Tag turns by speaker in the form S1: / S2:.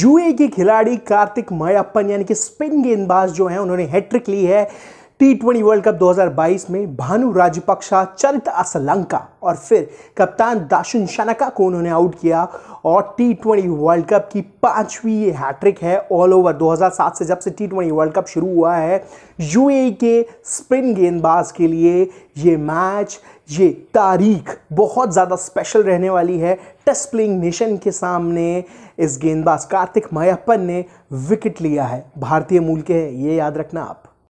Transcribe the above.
S1: UA के खिलाड़ी कार्तिक मायाप्पन यानी कि स्पिन गेंदबाज जो हैं उन्होंने हैट्रिक ली है टी ट्वेंटी वर्ल्ड कप 2022 में भानु राजपक्षा चरित असलंका और फिर कप्तान दाशुन शनका को उन्होंने आउट किया और टी ट्वेंटी वर्ल्ड कप की पांचवी ये हैट्रिक है ऑल ओवर 2007 से जब से टी ट्वेंटी वर्ल्ड कप शुरू हुआ है यू e के स्पिन गेंदबाज के लिए ये मैच ये तारीख बहुत ज़्यादा स्पेशल रहने वाली है टेस्ट प्लेइंग नेशन के सामने इस गेंदबाज कार्तिक मायाप्पन ने विकेट लिया है भारतीय मूल के ये याद रखना आप